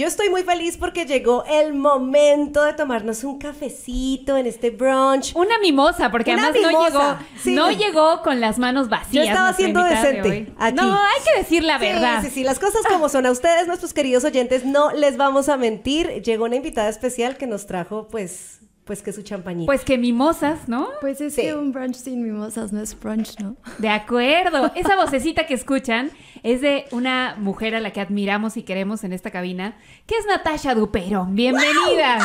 Yo estoy muy feliz porque llegó el momento de tomarnos un cafecito en este brunch. Una mimosa, porque además no llegó, no llegó con las manos vacías. Yo estaba siendo decente. no, hay que decir la verdad. Sí, sí, sí, las cosas como son. A ustedes, nuestros queridos oyentes, no les vamos a mentir. Llegó una invitada especial que nos trajo, pues, pues que su champañita. Pues que mimosas, ¿no? Pues es que un brunch sin mimosas no es brunch, ¿no? De acuerdo. Esa vocecita que escuchan es de una mujer a la que admiramos y queremos en esta cabina, que es Natasha Dupero. Bienvenida.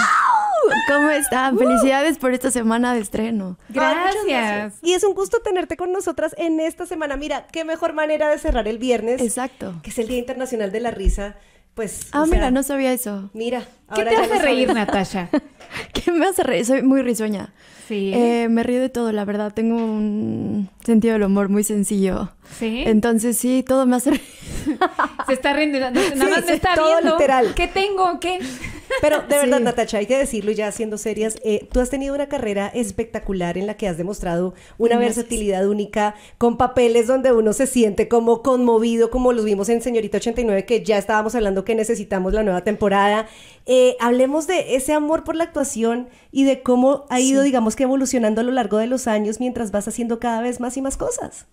¿Cómo están? Felicidades por esta semana de estreno. Gracias. Y es un gusto tenerte con nosotras en esta semana. Mira, qué mejor manera de cerrar el viernes. Exacto. Que es el Día Internacional de la Risa pues. Ah, mira, no sabía eso. Mira. ¿Qué te hace reír, Natasha? Natalia? ¿Qué me hace reír? Soy muy risueña. Sí. Eh, me río de todo, la verdad. Tengo un sentido del humor muy sencillo. Sí. Entonces, sí, todo me hace reír. se está riendo. Nada más me está todo literal. ¿Qué tengo? ¿Qué? Pero de verdad, Natacha, hay que decirlo ya siendo serias, eh, tú has tenido una carrera espectacular en la que has demostrado una versatilidad única, con papeles donde uno se siente como conmovido, como los vimos en Señorita 89, que ya estábamos hablando que necesitamos la nueva temporada. Eh, hablemos de ese amor por la actuación y de cómo ha ido, digamos que evolucionando a lo largo de los años mientras vas haciendo cada vez más y más cosas.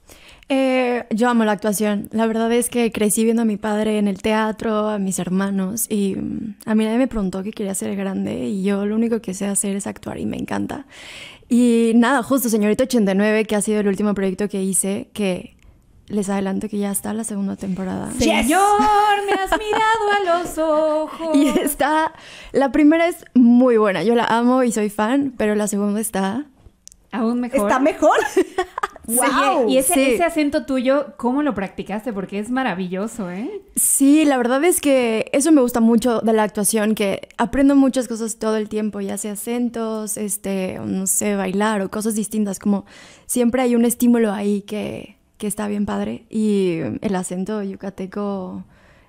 Eh, yo amo la actuación. La verdad es que crecí viendo a mi padre en el teatro, a mis hermanos, y mm, a mí nadie me preguntó que quería ser grande, y yo lo único que sé hacer es actuar y me encanta. Y nada, justo Señorita 89, que ha sido el último proyecto que hice, que les adelanto que ya está la segunda temporada. Señor, me has mirado a los ojos. Y está, la primera es muy buena, yo la amo y soy fan, pero la segunda está... Aún mejor. Está mejor. ¡Wow! y ese, ese, acento tuyo, ¿cómo lo practicaste? Porque es maravilloso, ¿eh? Sí, la verdad es que eso me gusta mucho de la actuación, que aprendo muchas cosas todo el tiempo, ya sea acentos, este, no sé, bailar o cosas distintas, como siempre hay un estímulo ahí que, que está bien padre. Y el acento yucateco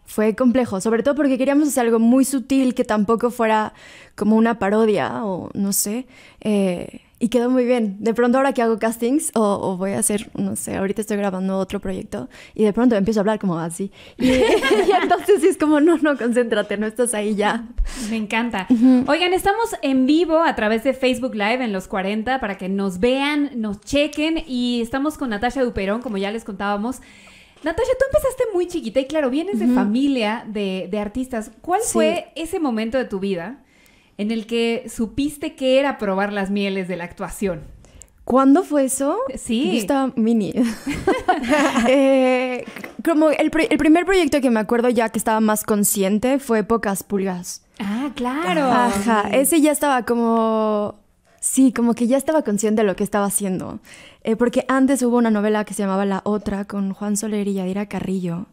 fue complejo, sobre todo porque queríamos hacer algo muy sutil que tampoco fuera como una parodia o no sé. Eh, y quedó muy bien. De pronto ahora que hago castings o, voy a hacer, no sé, ahorita estoy grabando otro proyecto y de pronto empiezo a hablar como así. Y, entonces es como, no, no, concéntrate, no estás ahí ya. Me encanta. Oigan, estamos en vivo a través de Facebook Live en los 40 para que nos vean, nos chequen y estamos con Natasha Duperón, como ya les contábamos. Natasha, tú empezaste muy chiquita y claro, vienes de familia de, artistas. ¿Cuál fue ese momento de tu vida en el que supiste que era probar las mieles de la actuación. ¿Cuándo fue eso? Sí. estaba mini. Eh, como el, primer proyecto que me acuerdo ya que estaba más consciente fue Pocas Pulgas. Ah, claro. Ajá, ese ya estaba como... Sí, como que ya estaba consciente de lo que estaba haciendo. Eh, porque antes hubo una novela que se llamaba La Otra con Juan Soler y Yadira Carrillo,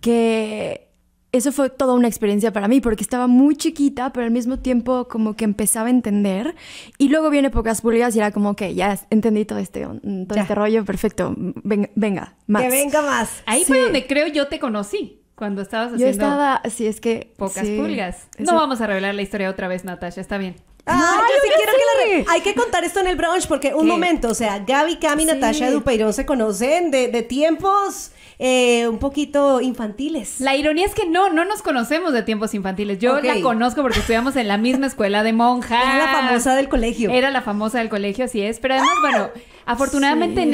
que eso fue toda una experiencia para mí porque estaba muy chiquita, pero al mismo tiempo como que empezaba a entender. Y luego viene Pocas Pulgas y era como, que ya entendí todo este, mm, todo este rollo, perfecto, venga, venga, más. Que venga más. Ahí fue donde creo yo te conocí. Cuando estabas haciendo. Yo estaba, así es que. Pocas pulgas. No vamos a revelar la historia otra vez, Natasha, está bien. Ah, yo, quiero que la Hay que contar esto en el brunch porque un momento, o sea, Gaby, Cami, y Natasha Dupeiro se conocen de, tiempos eh, un poquito infantiles. La ironía es que no, no nos conocemos de tiempos infantiles. Yo la conozco porque estudiamos en la misma escuela de monjas. Era la famosa del colegio. Era la famosa del colegio, así es. Pero además, bueno, ah, afortunadamente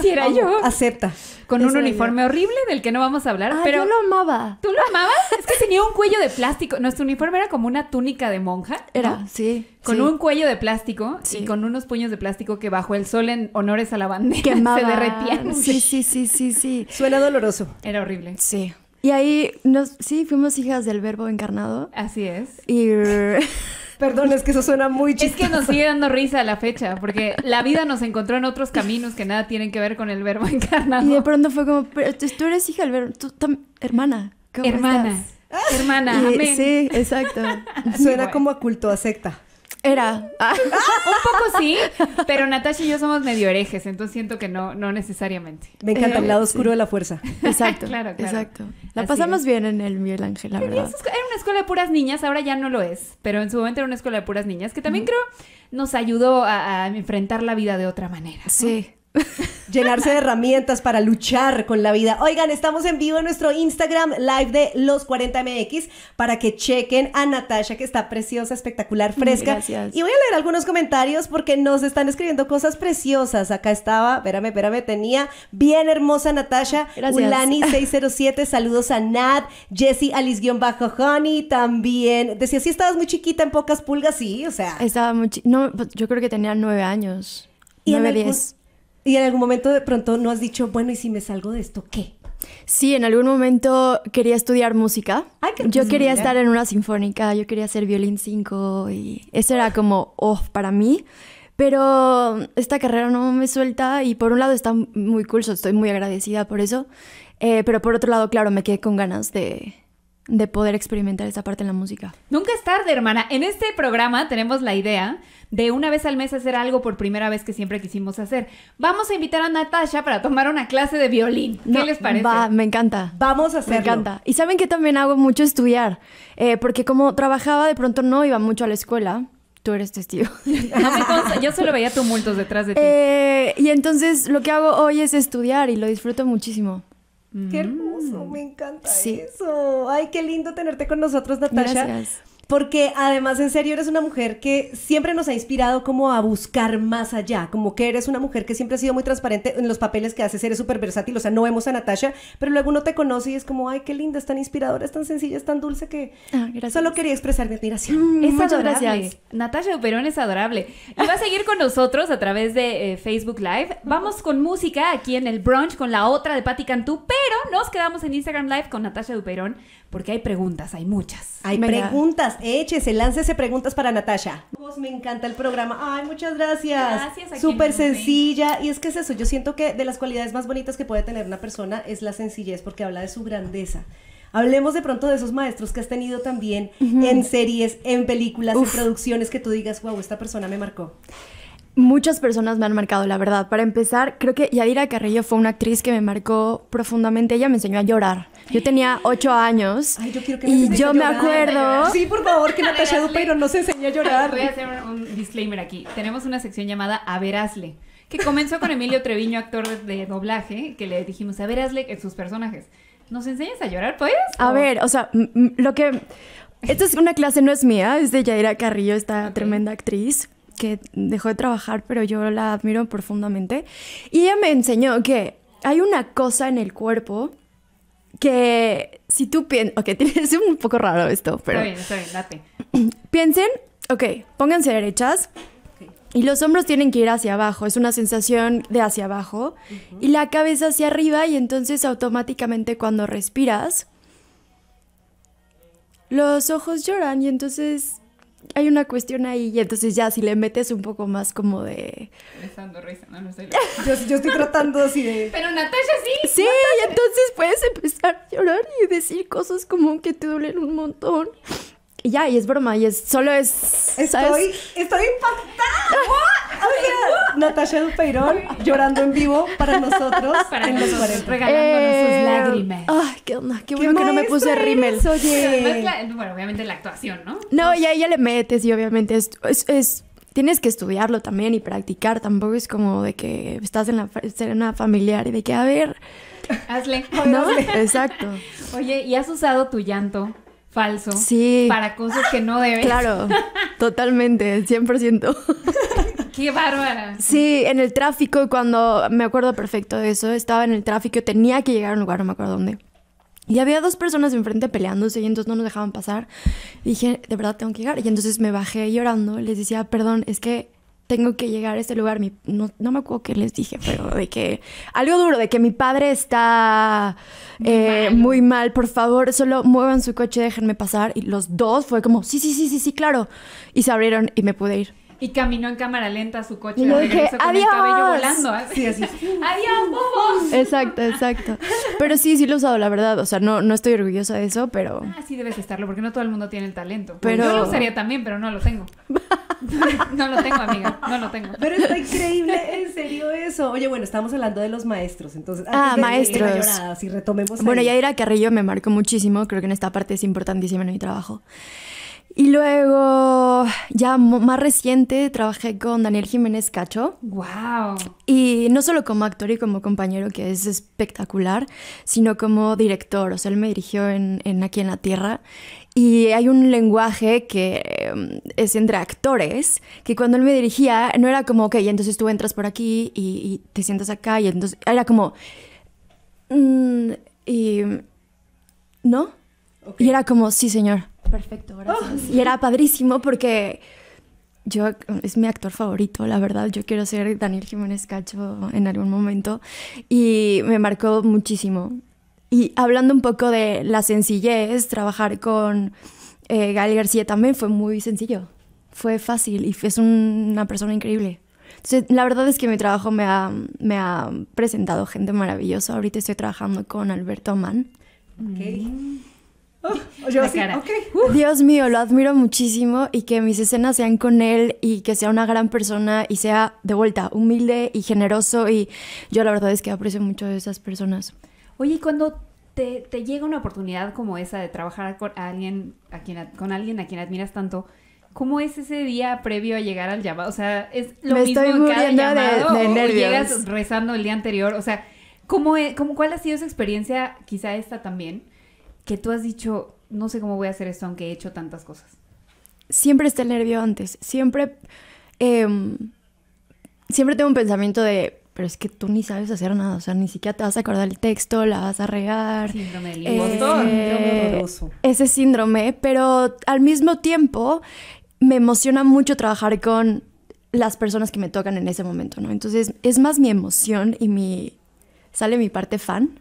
si era yo. Acepta. Con un uniforme horrible del que no vamos a hablar. Ah, pero yo lo amaba. ¿Tú lo amabas? es que tenía un cuello de plástico. Nuestro uniforme era como una túnica de monja. Era, sí. Con un cuello de plástico y con unos puños de plástico que bajo el sol en honores a la bandera se derretían. Sí, sí, sí, sí, sí. Suena doloroso. Era horrible. Sí. Y ahí, nos, sí, fuimos hijas del verbo encarnado. Así es. Y... Perdón, es que eso suena muy chistoso. Es que nos sigue dando risa a la fecha, porque la vida nos encontró en otros caminos que nada tienen que ver con el verbo encarnado. Y de pronto fue como, tú eres hija del verbo, tú, hermana. hermana. Hermana, Sí, exacto. Suena como a culto a secta. Era. Ah. un poco sí, pero Natasha y yo somos medio herejes, entonces siento que no, no necesariamente. Me encanta el eh, lado oscuro de la fuerza. Exacto. claro, Exacto. La pasamos bien en el Miel Ángel, la verdad. Era una escuela de puras niñas, ahora ya no lo es, pero en su momento era una escuela de puras niñas, que también creo nos ayudó a, enfrentar la vida de otra manera. Sí. llenarse de herramientas para luchar con la vida. Oigan, estamos en vivo en nuestro Instagram live de los 40mx para que chequen a Natasha que está preciosa, espectacular, mm, fresca. Y voy a leer algunos comentarios porque nos están escribiendo cosas preciosas. Acá estaba, espérame, espérame, tenía bien hermosa Natasha. Gracias. Ulani 607, saludos a Nat, Jessy Alice-Honey también. Decía, si estabas muy chiquita en pocas pulgas, sí, o sea. Estaba muy no, pues, yo creo que tenía nueve años. nueve diez y en algún momento de pronto no has dicho, bueno, ¿y si me salgo de esto qué? Sí, en algún momento quería estudiar música. yo quería estar en una sinfónica, yo quería hacer violín 5 y eso era como oh, para mí. Pero esta carrera no me suelta y por un lado está muy cool, estoy muy agradecida por eso. Eh, pero por otro lado, claro, me quedé con ganas de, de poder experimentar esta parte en la música. Nunca es tarde, hermana. En este programa tenemos la idea de una vez al mes hacer algo por primera vez que siempre quisimos hacer. Vamos a invitar a Natasha para tomar una clase de violín. ¿Qué les parece? Va, me encanta. Vamos a hacerlo. Me encanta. Y saben que también hago mucho estudiar, eh, porque como trabajaba, de pronto no iba mucho a la escuela. Tú eres testigo. yo solo veía tumultos detrás de ti. Eh, y entonces lo que hago hoy es estudiar y lo disfruto muchísimo. Qué hermoso, mm, me encanta eso. Ay, qué lindo tenerte con nosotros, Natasha. Gracias porque además en serio eres una mujer que siempre nos ha inspirado como a buscar más allá, como que eres una mujer que siempre ha sido muy transparente en los papeles que haces, eres súper versátil, o sea, no vemos a Natasha, pero luego uno te conoce y es como, ay, qué linda, es tan inspiradora, es tan sencilla, es tan dulce que ah, solo quería expresar mi admiración. Mm, es adorable. gracias. Natasha Duperón es adorable. Y va a seguir con nosotros a través de eh, Facebook Live. Vamos con música aquí en el brunch con la otra de Patti Cantú, pero nos quedamos en Instagram Live con Natasha Duperón porque hay preguntas, hay muchas. Hay preguntas échese, láncese preguntas para Natasha. me encanta el programa. Ay, muchas gracias. Gracias. Súper sencilla. Y es que es eso, yo siento que de las cualidades más bonitas que puede tener una persona es la sencillez porque habla de su grandeza. Hablemos de pronto de esos maestros que has tenido también en series, en películas, en producciones que tú digas, wow, esta persona me marcó. Muchas personas me han marcado, la verdad. Para empezar, creo que Yadira Carrillo fue una actriz que me marcó profundamente. Ella me enseñó a llorar. Yo tenía ocho años Ay, yo quiero que y yo me acuerdo... Sí, por favor, que Natasha Dupeiro se enseñó a llorar. Voy a hacer un, disclaimer aquí. Tenemos una sección llamada A ver, hazle que comenzó con Emilio Treviño, actor de doblaje, que le dijimos, a ver, hazle en sus personajes. ¿Nos enseñas a llorar, pues? A ver, o sea, lo que... Esta es una clase, no es mía, es de Yadira Carrillo, esta tremenda actriz que dejó de trabajar, pero yo la admiro profundamente. Y ella me enseñó que hay una cosa en el cuerpo que si tú piensas, ok, es un poco raro esto, pero... Está bien, está bien, date. Piensen, ok, pónganse derechas y los hombros tienen que ir hacia abajo, es una sensación de hacia abajo y la cabeza hacia arriba y entonces automáticamente cuando respiras, los ojos lloran y entonces hay una cuestión ahí y entonces ya si le metes un poco más como de... Dando risa, no, no estoy yo, estoy tratando así de... Pero Natasha sí. Sí, y entonces puedes empezar a llorar y decir cosas como que te duelen un montón. Y ya, y es broma, y es solo es... Estoy, estoy impactada. Natasha Dupeirón llorando en vivo para nosotros para nosotros. Regalándonos sus eh, lágrimas. Ay, qué onda. Qué, bueno que no me puse rímel. Oye. bueno, obviamente la actuación, ¿no? No, ya, ya le metes y obviamente es, es, tienes que estudiarlo también y practicar. Tampoco es como de que estás en la serena familiar y de que, a ver. Hazle. ¿No? Exacto. Oye, ¿y has usado tu llanto falso? Sí. Para cosas que no debes. Claro, totalmente, 100%. ¡Qué bárbara! Sí, en el tráfico, cuando me acuerdo perfecto de eso, estaba en el tráfico, tenía que llegar a un lugar, no me acuerdo dónde. Y había dos personas enfrente peleándose y entonces no nos dejaban pasar. dije, de verdad tengo que llegar. Y entonces me bajé llorando, les decía, perdón, es que tengo que llegar a este lugar. Mi, no, me acuerdo qué les dije, pero de que algo duro, de que mi padre está eh, mal. muy, mal. por favor, solo muevan su coche, déjenme pasar. Y los dos fue como, sí, sí, sí, sí, sí, claro. Y se abrieron y me pude ir. Y caminó en cámara lenta su coche y dije, el cabello volando. ¿eh? Sí, así. ¡Adiós, bobos! Exacto, exacto. Pero sí, sí lo he usado, la verdad. O sea, no, no estoy orgullosa de eso, pero... Así ah, debes estarlo, porque no todo el mundo tiene el talento. Pero... Yo lo usaría también, pero no lo tengo. no lo tengo, amiga. No lo tengo. Pero está increíble, en serio, eso. Oye, bueno, estamos hablando de los maestros, entonces... ah, maestros. si retomemos... Bueno, Carrillo me marcó muchísimo. Creo que en esta parte es importantísima en mi trabajo. Y luego, ya más reciente, trabajé con Daniel Jiménez Cacho. ¡Wow! Y no solo como actor y como compañero, que es espectacular, sino como director. O sea, él me dirigió en, Aquí en la Tierra. Y hay un lenguaje que em, es entre actores, que cuando él me dirigía, no era como, ok, entonces tú entras por aquí y, te sientas acá. Y entonces era como. Mm, ¿No? Y era como, sí, señor perfecto, ah. gracias. Y era padrísimo porque yo es mi actor favorito, la verdad. Yo quiero ser Daniel Jiménez Cacho en algún momento y me marcó muchísimo. Y hablando un poco de la sencillez, trabajar con eh, Gael García también fue muy sencillo, fue fácil y es una persona increíble. Entonces, la verdad es que mi trabajo me ha, presentado gente maravillosa. Ahorita estoy trabajando con Alberto Mann. Okay. Dios mío, lo admiro muchísimo y que mis escenas sean con él y que sea una gran persona y sea de vuelta humilde y generoso y yo la verdad es que aprecio mucho a esas personas. Oye, cuando te, llega una oportunidad como esa de trabajar con alguien a quien, con alguien a quien admiras tanto, ¿Cómo es ese día previo a llegar al llamado? O sea, es lo mismo estoy en cada llamado llegas rezando el día anterior. O sea, ¿cómo, e, ¿cuál ha sido su experiencia, quizá esta también, que tú has dicho, no sé cómo voy a hacer esto aunque he hecho tantas cosas? Siempre está el nervio antes, siempre, em, siempre tengo un pensamiento de, pero es que tú ni sabes hacer nada, o sea, ni siquiera te vas a acordar el texto, la vas a regar. Síndrome del eh, Ese síndrome, pero al mismo tiempo me emociona mucho trabajar con las personas que me tocan en ese momento, ¿no? Entonces es más mi emoción y mi... sale mi parte fan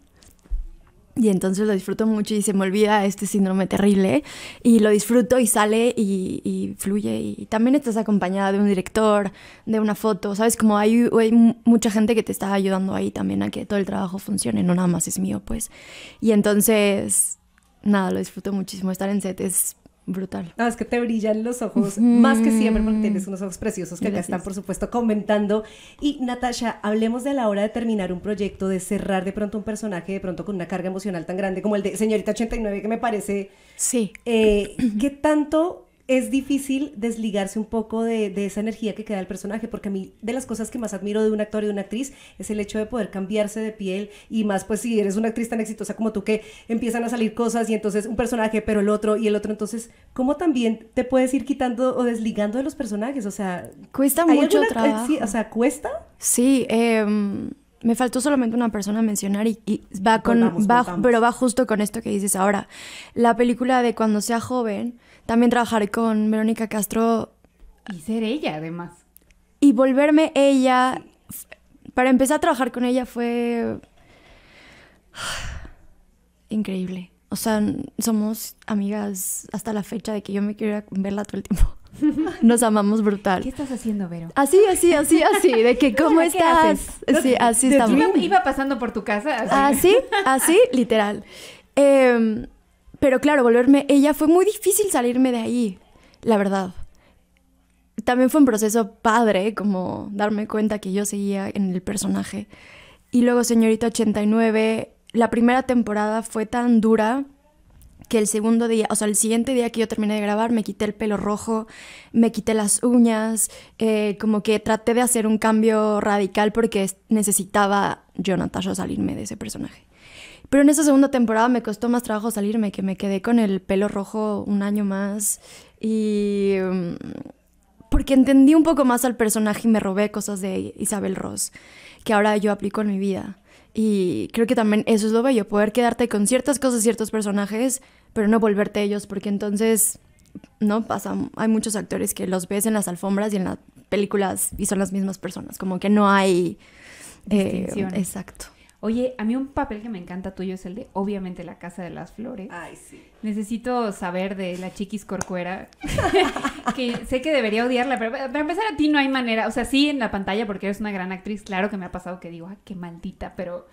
y entonces lo disfruto mucho y se me olvida este síndrome terrible y lo disfruto y sale y, fluye. Y también estás acompañada de un director, de una foto, ¿sabes? Como hay, hay, mucha gente que te está ayudando ahí también a que todo el trabajo funcione, no nada más es mío, pues. Y entonces, nada, lo disfruto muchísimo. Estar en set es Brutal. No, es que te brillan los ojos, más que siempre, porque tienes unos ojos preciosos que ya acá están, por supuesto, comentando. Y Natasha, hablemos de la hora de terminar un proyecto, de cerrar de pronto un personaje, de pronto con una carga emocional tan grande como el de Señorita 89, que me parece. Sí. Eh, ¿Qué tanto es difícil desligarse un poco de, esa energía que queda del personaje, porque a mí de las cosas que más admiro de un actor y de una actriz es el hecho de poder cambiarse de piel y más pues si eres una actriz tan exitosa como tú que empiezan a salir cosas y entonces un personaje, pero el otro y el otro, entonces, ¿cómo también te puedes ir quitando o desligando de los personajes? O sea, cuesta mucho trabajo. sí, o sea, cuesta. Sí, em, me faltó solamente una persona mencionar y, va con, pero va justo con esto que dices ahora. La película de cuando sea joven también trabajar con Verónica Castro. Y ser ella, además. Y volverme ella. Para empezar a trabajar con ella fue increíble. O sea, somos amigas hasta la fecha de que yo me quiero verla todo el tiempo. Nos amamos brutal. ¿Qué estás haciendo, Vero? Así, así, así, así. De que, ¿cómo estás? Sí, así estamos. Iba, pasando por tu casa. Así, así, literal. Em, pero claro, volverme ella fue muy difícil salirme de ahí, la verdad. También fue un proceso padre, como darme cuenta que yo seguía en el personaje. Y luego Señorita 89, la primera temporada fue tan dura que el segundo día, o sea, el siguiente día que yo terminé de grabar, me quité el pelo rojo, me quité las uñas, eh, como que traté de hacer un cambio radical porque necesitaba yo, Natasha, salirme de ese personaje. Pero en esa segunda temporada me costó más trabajo salirme, que me quedé con el pelo rojo un año más. Y. Mm, porque entendí un poco más al personaje y me robé cosas de Isabel Ross, que ahora yo aplico en mi vida. Y creo que también eso es lo bello, poder quedarte con ciertas cosas, ciertos personajes, pero no volverte ellos, porque entonces no pasa. Hay muchos actores que los ves en las alfombras y en las películas y son las mismas personas, como que no hay... Eh, exacto. Oye, a mí un papel que me encanta tuyo es el de, obviamente, La Casa de las Flores. Ay, sí. Necesito saber de la chiquis corcuera, que sé que debería odiarla, pero para empezar a ti no hay manera. O sea, sí en la pantalla porque eres una gran actriz, claro que me ha pasado que digo, ah, qué maldita, pero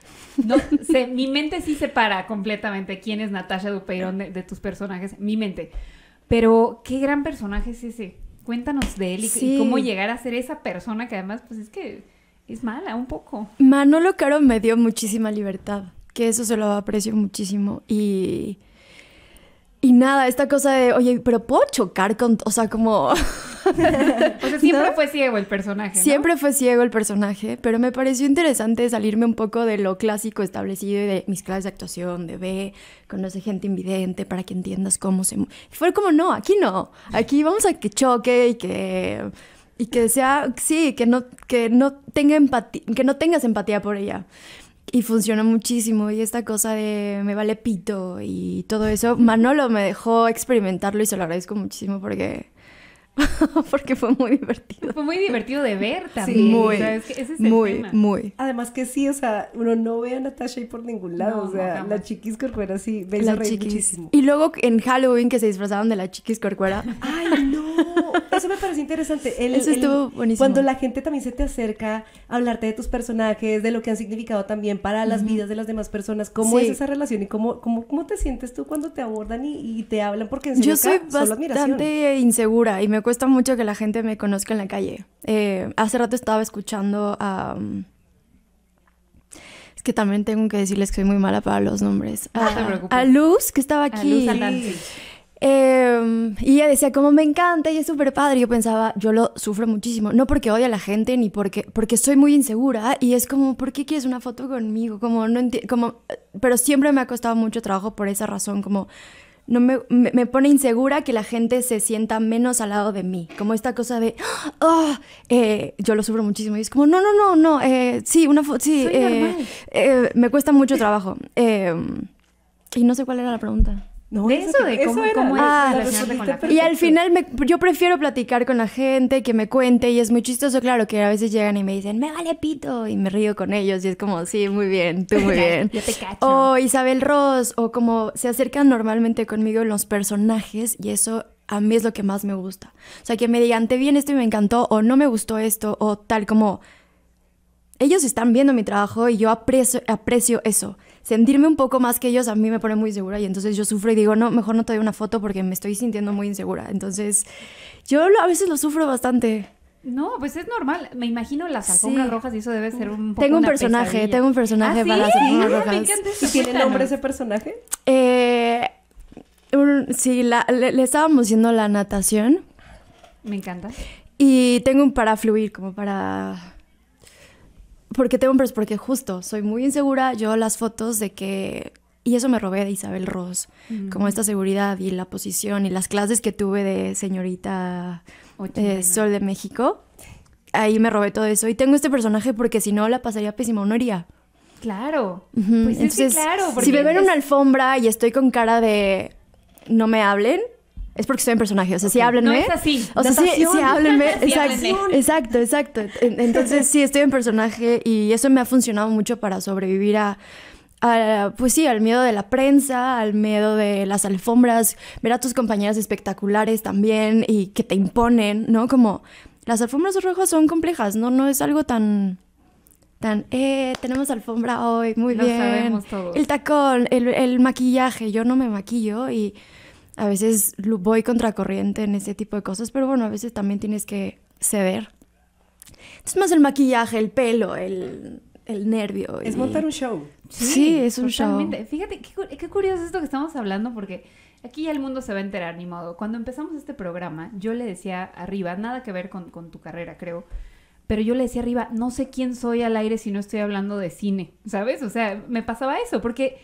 no sé, mi mente sí separa completamente quién es Natasha Dupeirón de, tus personajes, mi mente. Pero qué gran personaje es ese. Cuéntanos de él y cómo llegar a ser esa persona que además, pues es que es mala, un poco. Manolo Caro me dio muchísima libertad, que eso se lo aprecio muchísimo. Y. Y nada, esta cosa de, oye, pero puedo chocar con. O sea, como. siempre fue ciego el personaje. Siempre fue ciego el personaje, pero me pareció interesante salirme un poco de lo clásico establecido y de mis clases de actuación, de ve, conoce gente invidente para que entiendas cómo se. Fue como, no, aquí no. Aquí vamos a que choque y que y que sea, sí, que no, que no, tenga empatía, que no tengas empatía por ella. Y funciona muchísimo. Y esta cosa de me vale pito y todo eso, Manolo me dejó experimentarlo y se lo agradezco muchísimo porque, porque fue muy divertido. Fue muy divertido de ver también. Sí, muy, muy, muy. Además que sí, o sea, uno no ve a Natasha ahí por ningún lado. o sea, la chiquis corcuera sí, Muchísimo. Y luego en Halloween que se disfrazaban de la chiquis corcuera. ¡Ay, no! eso me parece interesante. él Cuando la gente también se te acerca a hablarte de tus personajes, de lo que han significado también para las vidas de las demás personas, ¿cómo es esa relación y cómo, cómo, cómo te sientes tú cuando te abordan y, te hablan? Porque en Yo soy bastante insegura y me cuesta mucho que la gente me conozca en la calle. Eh, hace rato estaba escuchando a... Mm, es que también tengo que decirles que soy muy mala para los nombres. a, ah, a Luz, que estaba aquí. A Luz Em, y ella decía, como me encanta y es súper padre. Yo pensaba, yo lo sufro muchísimo. No porque odio a la gente ni porque, porque soy muy insegura. Y es como, ¿por qué quieres una foto conmigo? Como, no como, pero siempre me ha costado mucho trabajo por esa razón. Como, no me, pone insegura que la gente se sienta menos al lado de mí. Como esta cosa de, ah, eh, yo lo sufro muchísimo. Y es como, no, no, no, no. Eh, sí, una foto, sí. Eh, me cuesta mucho trabajo. Em, y no sé cuál era la pregunta. No, eso, de cómo, ah, con la Y al final yo prefiero platicar con la gente, que me cuente, y es muy chistoso, claro, que a veces llegan y me dicen, me vale pito, y me río con ellos, y es como, sí, muy bien, tú muy bien. yo te O Isabel Ross, o como se acercan normalmente conmigo los personajes, y eso a mí es lo que más me gusta. O sea, que me digan, te bien esto y me encantó, o no me gustó esto, o tal como... Ellos están viendo mi trabajo y yo aprecio, aprecio eso sentirme un poco más que ellos a mí me pone muy segura y entonces yo sufro y digo, no, mejor no te doy una foto porque me estoy sintiendo muy insegura. Entonces, yo a veces lo sufro bastante. No, pues es normal. Me imagino las alfombras rojas y eso debe ser un poco Tengo un personaje, tengo un personaje ah, para las ah, alfombras rojas. ¿Y nombre ese personaje? Eh, sí, la, le, estábamos haciendo la natación. Me encanta. Y tengo un para fluir, como para ¿Por qué un hombres? Porque justo soy muy insegura. Yo las fotos de que. Y eso me robé de Isabel Ross. Mm. Como esta seguridad y la posición y las clases que tuve de señorita eh, Sol de México. Ahí me robé todo eso. Y tengo este personaje porque si no la pasaría pésimo, no iría. Claro. Pues Entonces, Si me ven una alfombra y estoy con cara de no me hablen, es porque estoy en personaje. O sea, sí háblenme. No es así. O sea, sí, sí, háblenme. Exacto, exacto, exacto. Entonces, sí, estoy en personaje y eso me ha funcionado mucho para sobrevivir a, pues sí, al miedo de la prensa, al miedo de las alfombras, ver a tus compañeras espectaculares también y que te imponen, ¿no? Como las alfombras rojas son complejas, ¿no? No es algo tan tan, eh, tenemos alfombra hoy, muy Lo bien. Sabemos todos. El tacón, el maquillaje, yo no me maquillo y a veces voy contracorriente en ese tipo de cosas, pero bueno, a veces también tienes que ceder. Es más el maquillaje, el pelo, el, nervio. Es montar un show. Sí, es un show. Fíjate, qué, qué curioso esto que estamos hablando porque aquí ya el mundo se va a enterar, ni modo. Cuando empezamos este programa, yo le decía arriba, nada que ver con, con tu carrera, creo pero yo le decía arriba, no sé quién soy al aire si no estoy hablando de cine, ¿sabes? O sea, me pasaba eso, porque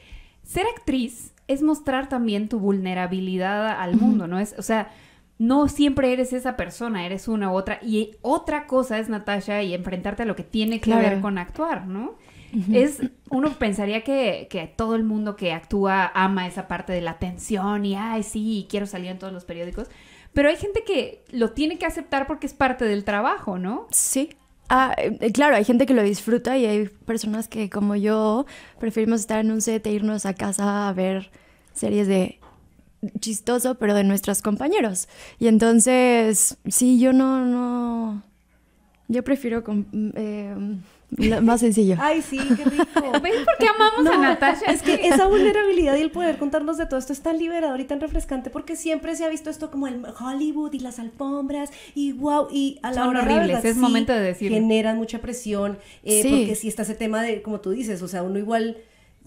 ser actriz es mostrar también tu vulnerabilidad al mundo, ¿no? Es, o sea, no siempre eres esa persona, eres una u otra. Y otra cosa es, Natasha, y enfrentarte a lo que tiene que ver con actuar, ¿no? Es, uno pensaría que, que, todo el mundo que actúa ama esa parte de la atención y, ay, sí, quiero salir en todos los periódicos. Pero hay gente que lo tiene que aceptar porque es parte del trabajo, ¿no? Sí. Ah, eh, eh, claro, hay gente que lo disfruta y hay personas que, como yo, preferimos estar en un set e irnos a casa a ver series de chistoso, pero de nuestros compañeros. Y entonces, sí, yo no, no, yo prefiero... Eh, más sencillo. Ay, sí, qué rico. ¿Ves por qué amamos a Natasha? Es que esa vulnerabilidad y el poder contarnos de todo esto es tan liberador y tan refrescante porque siempre se ha visto esto como el Hollywood y las alfombras y wow. Y a la hora, horribles, es momento de decir. Generan mucha presión eh, porque si sí está ese tema de, como tú dices, o sea, uno igual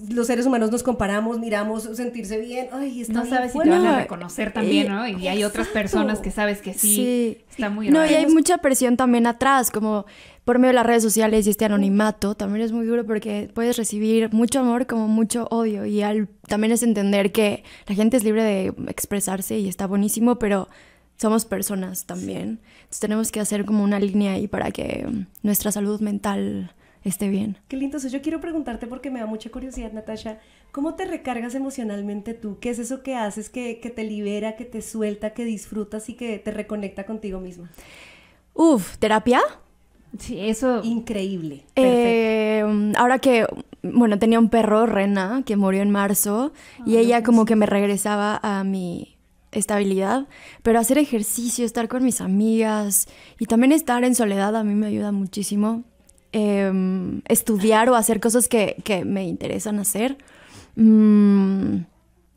los seres humanos nos comparamos, miramos sentirse bien. Ay, no sabes si te van a reconocer también, ¿no? Y hay otras personas que sabes que sí, sí. está muy No, y hay mucha presión también atrás, como por medio de las redes sociales y este anonimato también es muy duro porque puedes recibir mucho amor como mucho odio y al, también es entender que la gente es libre de expresarse y está buenísimo, pero somos personas también. Entonces tenemos que hacer como una línea ahí para que nuestra salud mental esté bien. Qué lindo. Entonces yo quiero preguntarte porque me da mucha curiosidad, Natasha, ¿cómo te recargas emocionalmente tú? ¿Qué es eso que haces que, te libera, que te suelta, que disfrutas y que te reconecta contigo misma? Uf, terapia. Sí, eso. Increíble. Eh, ahora que, bueno, tenía un perro, Rena, que murió en marzo, y ella como que me regresaba a mi estabilidad, pero hacer ejercicio, estar con mis amigas y también estar en soledad a mí me ayuda muchísimo. Em, estudiar o hacer cosas que, me interesan hacer. Mm,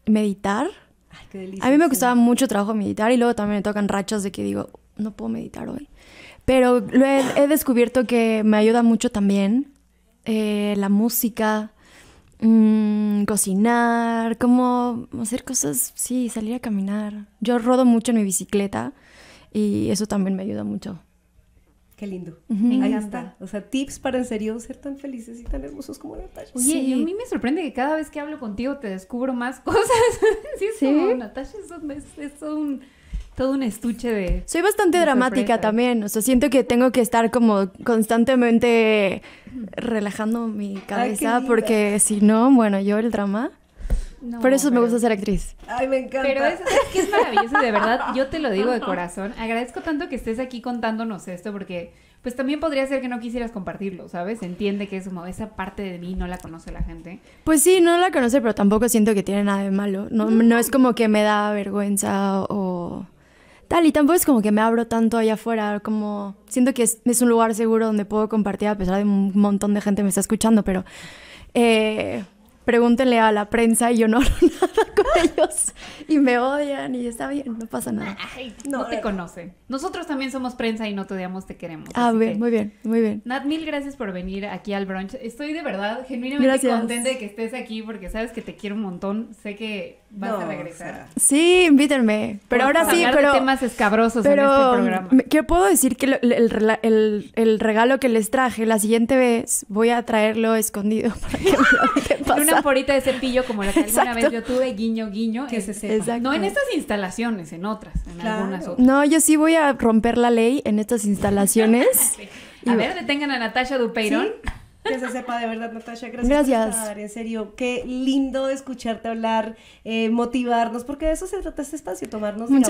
meditar. a mí me gustaba mucho trabajo meditar y luego también me tocan rachas de que digo, no puedo meditar hoy. Pero he, descubierto que me ayuda mucho también eh, la música, mm, cocinar, como hacer cosas, sí, salir a caminar. Yo rodo mucho en mi bicicleta y eso también me ayuda mucho lindo. Ahí está. O sea, tips para en serio ser tan felices y tan hermosos como Natasha. sí. y a mí me sorprende que cada vez que hablo contigo te descubro más cosas. sí, es ¿Sí? Natasha es todo un estuche de... Soy bastante dramática también. O sea, siento que tengo que estar como constantemente relajando mi cabeza porque si no, bueno, yo el drama... Por eso me gusta ser actriz. Ay, me encanta. Pero es, es que es maravilloso, de verdad, yo te lo digo de corazón. Agradezco tanto que estés aquí contándonos esto porque pues también podría ser que no quisieras compartirlo, ¿sabes? Entiende que es como esa parte de mí no la conoce la gente. Pues sí, no la conoce, pero tampoco siento que tiene nada de malo. No, es como que me da vergüenza o tal, y tampoco es como que me abro tanto allá afuera, como siento que es, un lugar seguro donde puedo compartir a pesar de un montón de gente me está escuchando, pero... Eh, pregúntenle a la prensa y yo no hablo nada con ellos y me odian y está bien, no pasa nada. no, te conocen. Nosotros también somos prensa y no te odiamos, te queremos. Ah, bien, muy bien, muy bien. Nat, mil gracias por venir aquí al brunch. Estoy de verdad genuinamente contenta de que estés aquí porque sabes que te quiero un montón. Sé que vas a regresar. Sí, invítenme. Pero ahora sí, pero de temas escabrosos pero, en este programa. ¿Qué puedo decir que el, el, el, regalo que les traje la siguiente vez voy a traerlo escondido para que me lo ahorita de cepillo como la que alguna vez yo tuve, guiño, guiño, No en estas instalaciones, en otras, No, yo sí voy a romper la ley en estas instalaciones. A ver, detengan a Natasha Dupeirón. Que se sepa de verdad, Natasha. Gracias. Por estar, en serio, qué lindo escucharte hablar, eh, motivarnos, porque de eso se trata este espacio, tomarnos Muchas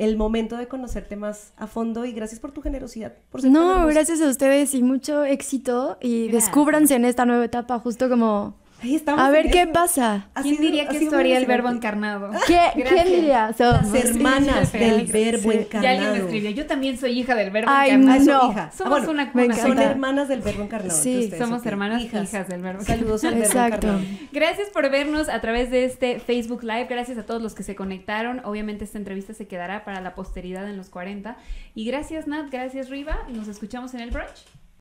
el, momento de conocerte más a fondo y gracias por tu generosidad. no, gracias a ustedes y mucho éxito y descúbranse en esta nueva etapa, justo como Ahí estamos a ver qué pasa. ¿Quién diría que esto haría el verbo encarnado? ¿Quién diría? Somos hermanas del verbo encarnado. Ya alguien me escribió. Yo también soy hija del verbo Ay, encarnado. Ah, no. Ah, somos una cuna. Son hermanas del verbo encarnado. Sí, somos hermanas hijas. hijas. del verbo Saludos al verbo encarnado. Gracias por vernos a través de este Facebook Live. Gracias a todos los que se conectaron. Obviamente esta entrevista se quedará para la posteridad en los 40. Y gracias Nat, gracias Riva. Nos escuchamos en el brunch.